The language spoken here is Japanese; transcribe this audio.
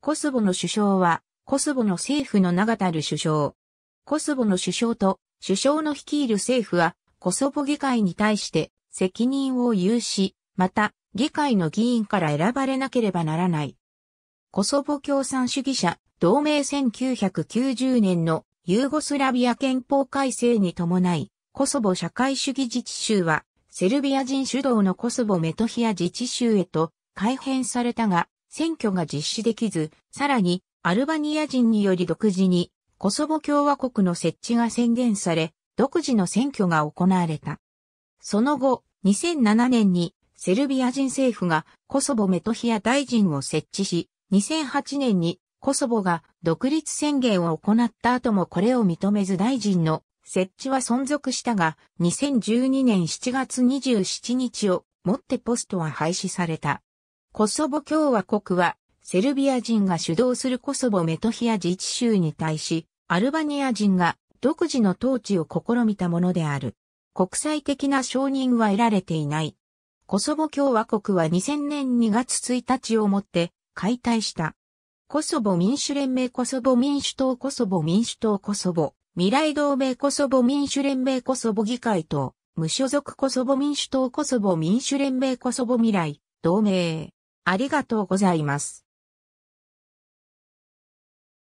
コスボの首相は、コスボの政府の長たる首相。コスボの首相と首相の率いる政府は、コスボ議会に対して責任を有し、また、議会の議員から選ばれなければならない。コソボ共産主義者、同盟1990年のユーゴスラビア憲法改正に伴い、コソボ社会主義自治州は、セルビア人主導のコソボメトヒア自治州へと改変されたが、選挙が実施できず、さらにアルバニア人により独自にコソボ共和国の設置が宣言され、独自の選挙が行われた。その後、2007年にセルビア人政府がコソボメトヒア大臣を設置し、2008年にコソボが独立宣言を行った後もこれを認めず大臣の設置は存続したが、2012年7月27日をもってポストは廃止された。コソボ共和国は、セルビア人が主導するコソボメトヒア自治州に対し、アルバニア人が独自の統治を試みたものである。国際的な承認は得られていない。コソボ共和国は2000年2月1日をもって解体した。コソボ民主連盟コソボ民主党コソボ民主党コソボ未来同盟コソボ民主連盟コソボ議会と無所属コソボ民主党コソボ民主連盟コソボ未来同盟ありがとうございます。